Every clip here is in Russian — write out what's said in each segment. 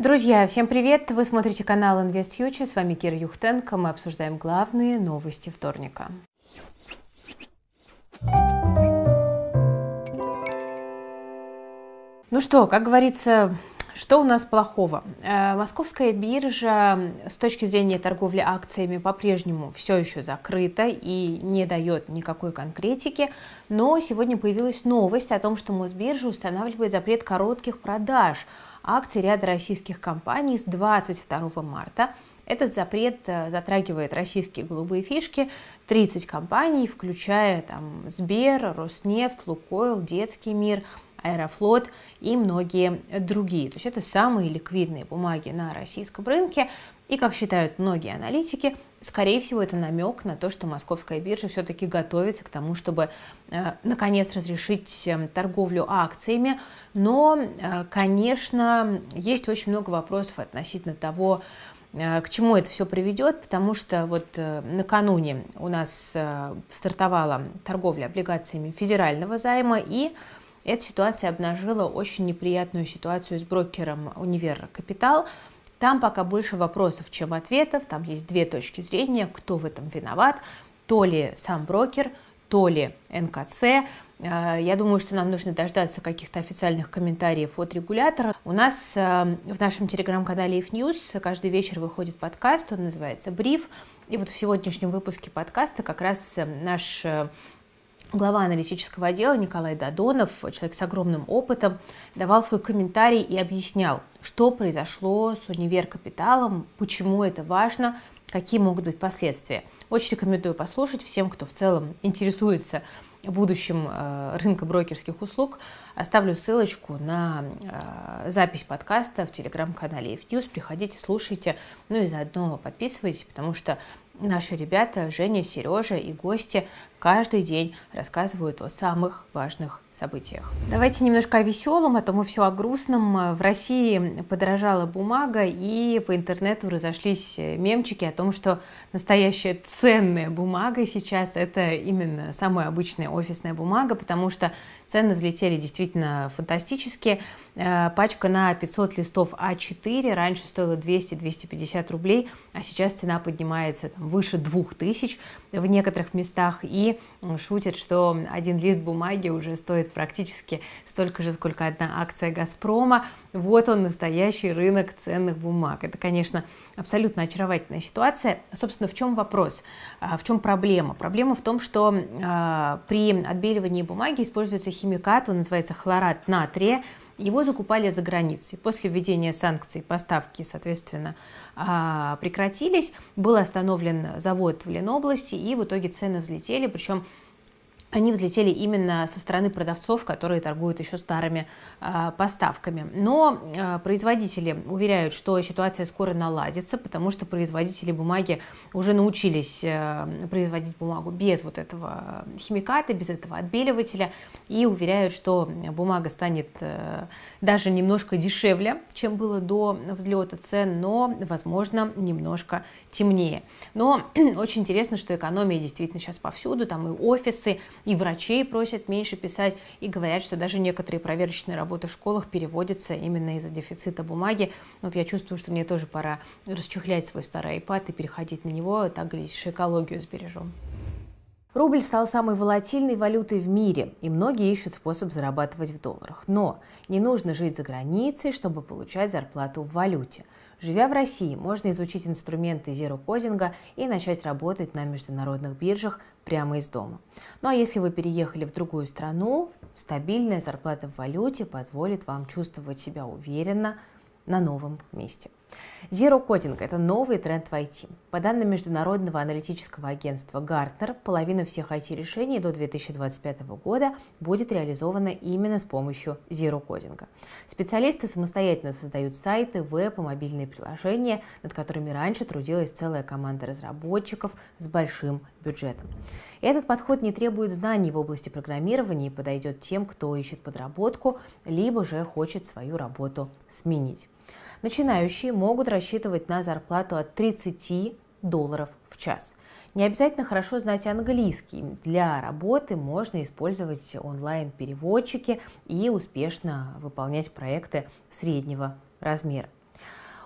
Друзья, всем привет! Вы смотрите канал Invest Future, с вами Кира Юхтенко. Мы обсуждаем главные новости вторника. Ну что, как говорится, что у нас плохого? Э, московская биржа с точки зрения торговли акциями по-прежнему все еще закрыта и не дает никакой конкретики, но сегодня появилась новость о том, что Мосбиржа устанавливает запрет коротких продаж акций ряда российских компаний с 22 марта. Этот запрет э, затрагивает российские голубые фишки, 30 компаний, включая там, Сбер, Роснефть, Лукойл, Детский мир – Аэрофлот и многие другие. То есть это самые ликвидные бумаги на российском рынке. И, как считают многие аналитики, скорее всего, это намек на то, что московская биржа все-таки готовится к тому, чтобы, э, наконец, разрешить э, торговлю акциями. Но, э, конечно, есть очень много вопросов относительно того, э, к чему это все приведет, потому что вот э, накануне у нас стартовала торговля облигациями федерального займа, и эта ситуация обнажила очень неприятную ситуацию с брокером Универ Капитал. Там пока больше вопросов, чем ответов. Там есть две точки зрения, кто в этом виноват. То ли сам брокер, то ли НКЦ. Э, я думаю, что нам нужно дождаться каких-то официальных комментариев от регулятора. У нас э, в нашем телеграм-канале IF News каждый вечер выходит подкаст, он называется «Бриф». И вот в сегодняшнем выпуске подкаста как раз э, наш глава аналитического отдела Николай Дадонов, человек с огромным опытом, давал свой комментарий и объяснял, что произошло с универкапиталом, почему это важно, какие могут быть последствия. Очень рекомендую послушать всем, кто в целом интересуется будущим э, рынка брокерских услуг. Оставлю ссылочку на э, запись подкаста в телеграм-канале FNews. Приходите, слушайте, ну и заодно подписывайтесь, потому что наши ребята, Женя, Сережа и гости каждый день рассказывают о самых важных событиях. Давайте немножко о веселом, а то мы все о грустном. В России подорожала бумага, и по интернету разошлись мемчики о том, что настоящая ценная бумага сейчас это именно самая обычная офисная бумага, потому что цены взлетели действительно фантастически. Э, пачка на 500 листов А4 раньше стоила 200-250 рублей, а сейчас цена поднимается там, выше 2000 в некоторых местах. И они шутят, что один лист бумаги уже стоит практически столько же, сколько одна акция «Газпрома». Вот он, настоящий рынок ценных бумаг. Это, конечно, абсолютно очаровательная ситуация. Собственно, в чем вопрос? А, в чем проблема? Проблема в том, что а, при отбеливании бумаги используется химикат, он называется хлорат натрия, его закупали за границей. После введения санкций поставки, соответственно, а, прекратились, был остановлен завод в Ленобласти, и в итоге цены взлетели, причем они взлетели именно со стороны продавцов, которые торгуют еще старыми э, поставками. Но э, производители уверяют, что ситуация скоро наладится, потому что производители бумаги уже научились э, производить бумагу без вот этого химиката, без этого отбеливателя, и уверяют, что бумага станет э, даже немножко дешевле, чем было до взлета цен, но, возможно, немножко темнее. Но очень интересно, что экономия действительно сейчас повсюду, там и офисы, и врачей просят меньше писать, и говорят, что даже некоторые проверочные работы в школах переводятся именно из-за дефицита бумаги. Вот я чувствую, что мне тоже пора расчехлять свой старый iPad и переходить на него, так, глядишь, экологию сбережем. Рубль стал самой волатильной валютой в мире, и многие ищут способ зарабатывать в долларах. Но не нужно жить за границей, чтобы получать зарплату в валюте – Живя в России, можно изучить инструменты зеро-кодинга и начать работать на международных биржах прямо из дома. Ну а если вы переехали в другую страну, стабильная зарплата в валюте позволит вам чувствовать себя уверенно на новом месте. Zero Coding – это новый тренд в IT. По данным международного аналитического агентства Gartner, половина всех IT-решений до 2025 года будет реализована именно с помощью Zero Coding. Специалисты самостоятельно создают сайты, веб и мобильные приложения, над которыми раньше трудилась целая команда разработчиков с большим бюджетом. Этот подход не требует знаний в области программирования и подойдет тем, кто ищет подработку, либо же хочет свою работу сменить. Начинающие могут рассчитывать на зарплату от 30 долларов в час. Не обязательно хорошо знать английский. Для работы можно использовать онлайн-переводчики и успешно выполнять проекты среднего размера.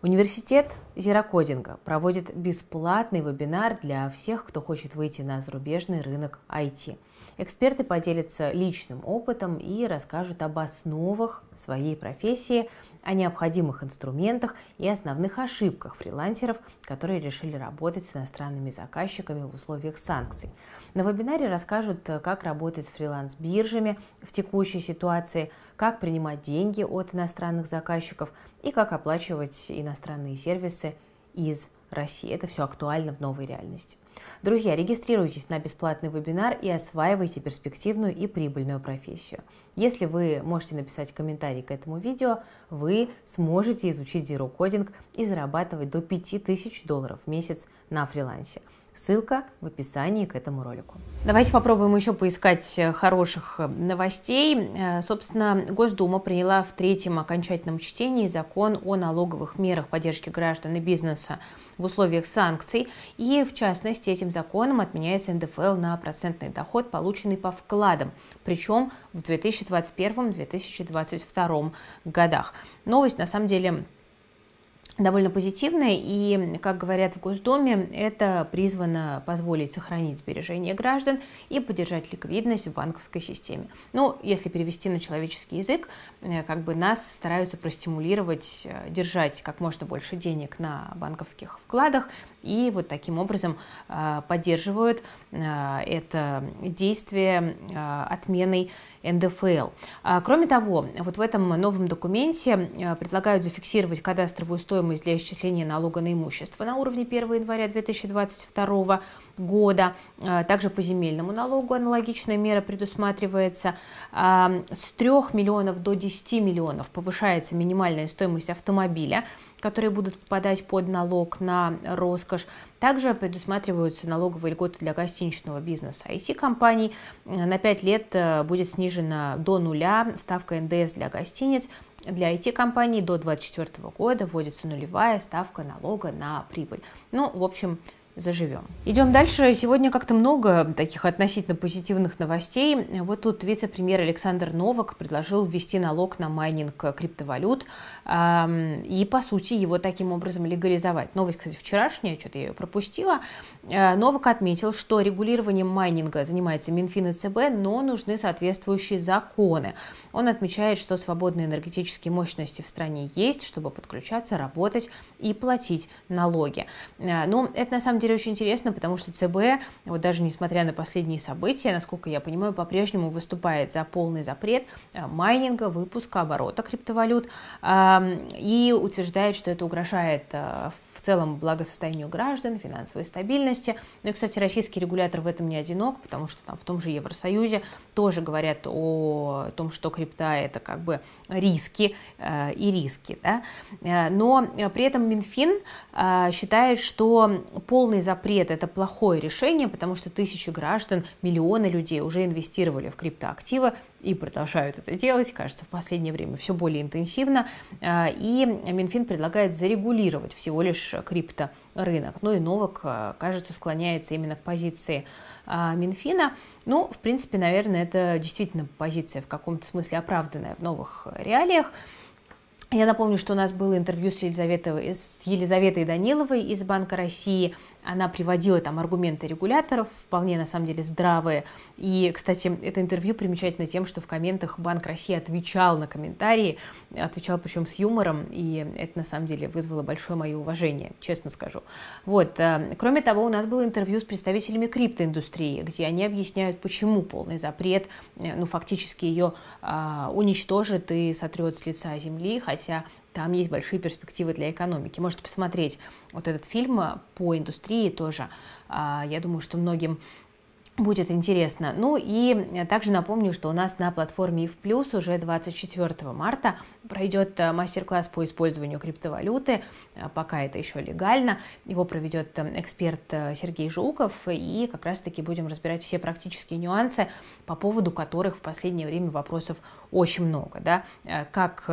Университет зерокодинга проводит бесплатный вебинар для всех, кто хочет выйти на зарубежный рынок IT. Эксперты поделятся личным опытом и расскажут об основах своей профессии, о необходимых инструментах и основных ошибках фрилансеров, которые решили работать с иностранными заказчиками в условиях санкций. На вебинаре расскажут, как работать с фриланс-биржами в текущей ситуации – как принимать деньги от иностранных заказчиков и как оплачивать иностранные сервисы из России. Это все актуально в новой реальности. Друзья, регистрируйтесь на бесплатный вебинар и осваивайте перспективную и прибыльную профессию. Если вы можете написать комментарий к этому видео, вы сможете изучить zero кодинг и зарабатывать до 5000 долларов в месяц на фрилансе. Ссылка в описании к этому ролику. Давайте попробуем еще поискать э, хороших э, новостей. Э, собственно, Госдума приняла в третьем окончательном чтении закон о налоговых мерах поддержки граждан и бизнеса в условиях санкций. И, в частности, этим законом отменяется НДФЛ на процентный доход, полученный по вкладам, причем в 2021-2022 годах. Новость, на самом деле, довольно позитивная, и, как говорят в Госдуме, это призвано позволить сохранить сбережения граждан и поддержать ликвидность в банковской системе. Ну, если перевести на человеческий язык, э, как бы нас стараются простимулировать, э, держать как можно больше денег на банковских вкладах и вот таким образом э, поддерживают э, это действие э, отмены НДФЛ. А, кроме того, вот в этом новом документе предлагают зафиксировать кадастровую стоимость для исчисления налога на имущество на уровне 1 января 2022 года. Также по земельному налогу аналогичная мера предусматривается. С 3 миллионов до 10 миллионов повышается минимальная стоимость автомобиля которые будут попадать под налог на роскошь. Также предусматриваются налоговые льготы для гостиничного бизнеса. IT-компаний а э, на 5 лет э, будет снижена до нуля ставка НДС для гостиниц. Для IT-компаний до 2024 года вводится нулевая ставка налога на прибыль. Ну, в общем, заживем. Идем дальше. Сегодня как-то много таких относительно позитивных новостей. Вот тут вице-премьер Александр Новак предложил ввести налог на майнинг криптовалют и, по сути, его таким образом легализовать. Новость, кстати, вчерашняя, что-то я ее пропустила. Э, Новак отметил, что регулированием майнинга занимается Минфин и ЦБ, но нужны соответствующие законы. Он отмечает, что свободные энергетические мощности в стране есть, чтобы подключаться, работать и платить налоги. Э, но ну, это, на самом деле, деле очень интересно, потому что ЦБ, вот даже несмотря на последние события, насколько я понимаю, по-прежнему выступает за полный запрет э, майнинга, выпуска, оборота криптовалют и утверждает, что это угрожает э, в целом благосостоянию граждан, финансовой стабильности. Ну и, кстати, российский регулятор в этом не одинок, потому что там в том же Евросоюзе тоже говорят о том, что крипта это как бы риски э, и риски. Да? Но при этом Минфин считает, что полный полный запрет – это плохое решение, потому что тысячи граждан, миллионы людей уже инвестировали в криптоактивы и продолжают это делать, кажется, в последнее время все более интенсивно. А, и Минфин предлагает зарегулировать всего лишь крипторынок. Ну и Новок, а, кажется, склоняется именно к позиции а, Минфина. Ну, в принципе, наверное, это действительно позиция в каком-то смысле оправданная в новых реалиях. Я напомню, что у нас было интервью с Елизаветой, с Елизаветой Даниловой из Банка России. Она приводила там аргументы регуляторов, вполне на самом деле здравые. И, кстати, это интервью примечательно тем, что в комментах Банк России отвечал на комментарии, отвечал причем с юмором, и это на самом деле вызвало большое мое уважение, честно скажу. Вот. Э, кроме того, у нас было интервью с представителями криптоиндустрии, где они объясняют, почему полный запрет, э, ну, фактически ее а, уничтожит и сотрет с лица земли, хотя развивать, а там есть большие перспективы для экономики. Можете посмотреть вот этот фильм а, по индустрии тоже. А, я думаю, что многим будет интересно. Ну и также напомню, что у нас на платформе ИФ Плюс уже 24 марта пройдет мастер-класс по использованию криптовалюты, пока это еще легально. Его проведет эксперт Сергей Жуков, и как раз-таки будем разбирать все практические нюансы, по поводу которых в последнее время вопросов очень много. Да? Как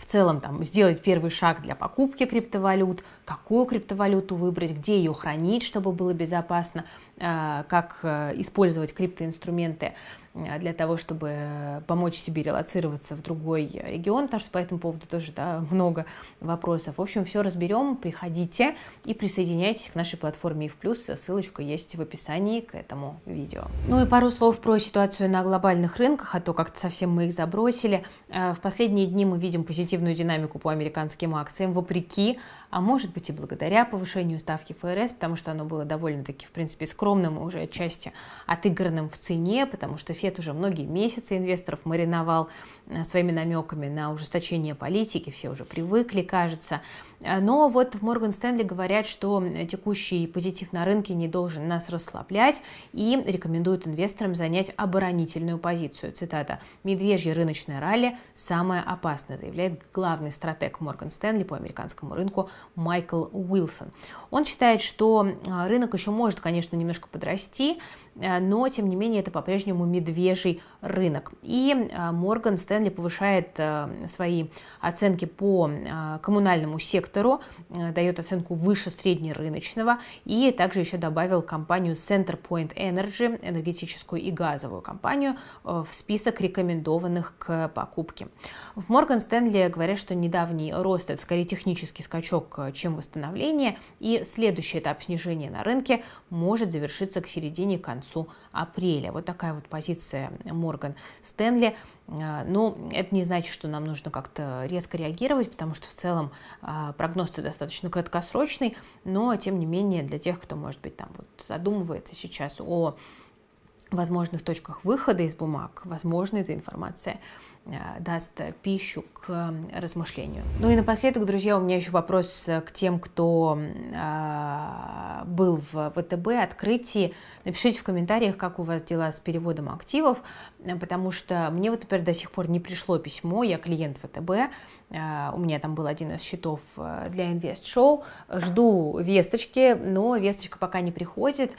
в целом там, сделать первый шаг для покупки криптовалют, какую криптовалюту выбрать, где ее хранить, чтобы было безопасно, а, как э, использовать криптоинструменты э, для того, чтобы помочь себе релацироваться в другой регион, потому что по этому поводу тоже да, много вопросов. В общем, все разберем, приходите и присоединяйтесь к нашей платформе ИФ+, ссылочка есть в описании к этому видео. Ну и пару слов про ситуацию на глобальных рынках, а то как-то совсем мы их забросили. Э, в последние дни мы видим позитивные позитивную динамику по американским акциям, вопреки а может быть и благодаря повышению ставки ФРС, потому что оно было довольно-таки, в принципе, скромным и уже отчасти отыгранным в цене, потому что Фед уже многие месяцы инвесторов мариновал э, своими намеками на ужесточение политики, все уже привыкли, кажется. Э, но вот в Морган Стэнли говорят, что текущий позитив на рынке не должен нас расслаблять и рекомендуют инвесторам занять оборонительную позицию. Цитата. «Медвежье рыночное ралли самое опасное», заявляет главный стратег Морган Стэнли по американскому рынку Майкл Уилсон. Он считает, что а, рынок еще может, конечно, немножко подрасти, э, но, тем не менее, это по-прежнему медвежий рынок. И а, Морган Стэнли повышает э, свои оценки по а, коммунальному сектору, э, дает оценку выше среднерыночного, и также еще добавил компанию Centerpoint Energy, энергетическую и газовую компанию, в список рекомендованных к покупке. В Морган Стэнли говорят, что недавний рост, это скорее технический скачок срок, чем восстановление, и следующий этап снижения на рынке может завершиться к середине-концу апреля. Вот такая вот позиция Морган Стэнли. Э, но ну, это не значит, что нам нужно как-то резко реагировать, потому что в целом э, прогноз-то достаточно краткосрочный, но тем не менее для тех, кто, может быть, там вот задумывается сейчас о возможных точках выхода из бумаг, возможно, эта информация э, даст пищу к эм, размышлению. Ну и напоследок, друзья, у меня еще вопрос э, к тем, кто а, был в ВТБ открытии. Напишите в комментариях, как у вас дела с переводом активов, э, потому что мне вот теперь до сих пор не пришло письмо, я клиент ВТБ, у меня там был один из счетов для инвест-шоу, жду весточки, но весточка пока не приходит.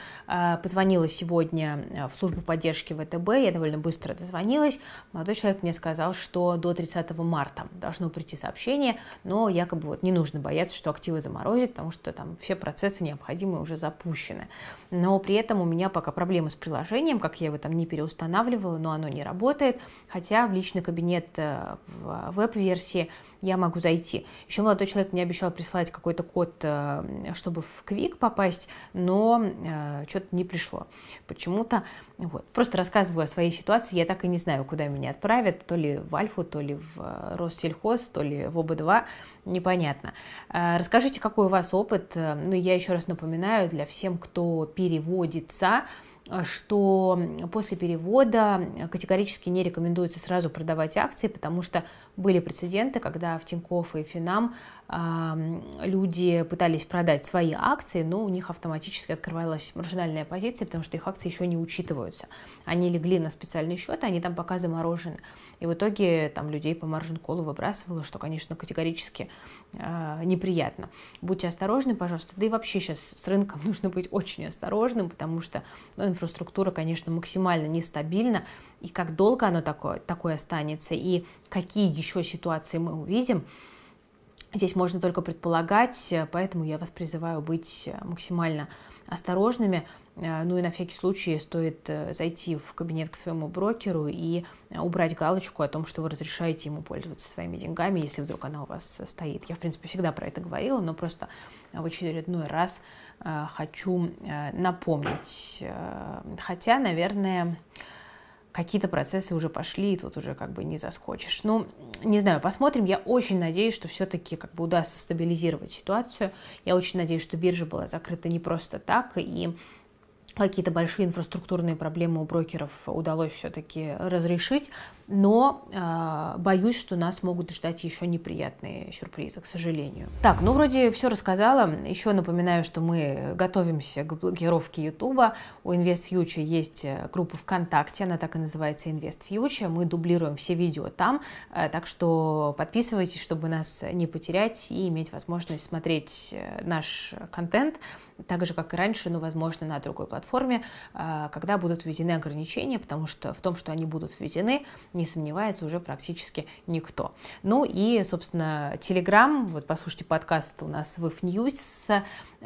Позвонила сегодня в службу поддержки ВТБ, я довольно быстро дозвонилась. Молодой человек мне сказал, что до 30 марта должно прийти сообщение, но якобы вот не нужно бояться, что активы заморозят, потому что там все процессы необходимые уже запущены. Но при этом у меня пока проблемы с приложением, как я его там не переустанавливала, но оно не работает, хотя в личный кабинет э, в веб-версии я могу зайти. Еще молодой человек мне обещал прислать какой-то код, э, чтобы в Квик попасть, но э, что-то не пришло. Почему-то вот. Просто рассказываю о своей ситуации. Я так и не знаю, куда меня отправят. То ли в Альфу, то ли в э, Россельхоз, то ли в оба 2 Непонятно. А, расскажите, какой у вас опыт. Э, ну, я еще раз напоминаю, для всем, кто переводится, а, что после перевода э, категорически не рекомендуется сразу продавать акции, потому что были прецеденты, когда в Тинькофф и Финам а, люди пытались продать свои акции, но у них автоматически открывалась маржинальная позиция, потому что их акции еще не учитываются. Они легли на специальный счет, они там пока заморожены. И в итоге там людей по маржин-колу выбрасывало, что, конечно, категорически а, неприятно. Будьте осторожны, пожалуйста. Да и вообще сейчас с рынком нужно быть очень осторожным, потому что ну, инфраструктура, конечно, максимально нестабильна, и как долго оно такое, такое останется, и какие еще ситуации мы увидим, Здесь можно только предполагать, э, поэтому я вас призываю быть э, максимально осторожными. Э, ну и на всякий случай стоит зайти в кабинет к своему брокеру и убрать галочку о том, что вы разрешаете ему пользоваться своими деньгами, если вдруг она у вас стоит. Я, в принципе, всегда про это говорила, но просто в очередной раз хочу напомнить. Хотя, наверное, какие-то процессы уже пошли, и тут уже как бы не заскочишь. Ну, не знаю, посмотрим. Я очень надеюсь, что все-таки как бы удастся стабилизировать ситуацию. Я очень надеюсь, что биржа была закрыта не просто так, и какие-то большие инфраструктурные проблемы у брокеров удалось все-таки разрешить, но э, боюсь, что нас могут ждать еще неприятные сюрпризы, к сожалению. Так, ну вроде все рассказала. Еще напоминаю, что мы готовимся к блокировке YouTube. У InvestFuture есть э, группа ВКонтакте, она так и называется InvestFuture. Мы дублируем все видео там, э, так что подписывайтесь, чтобы нас не потерять и иметь возможность смотреть э, наш контент, так же, как и раньше, но, возможно, на другой платформе платформе, а, когда будут введены ограничения, потому что в том, что они будут введены, не сомневается уже практически никто. Ну и, собственно, Telegram, вот послушайте подкаст у нас в IFNews,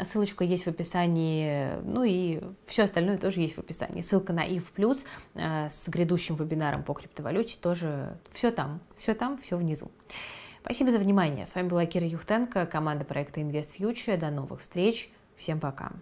ссылочка есть в описании, ну и все остальное тоже есть в описании. Ссылка на IF+, а, с грядущим вебинаром по криптовалюте тоже все там, все там, все внизу. Спасибо за внимание. С вами была Кира Юхтенко, команда проекта Invest Future. До новых встреч. Всем пока.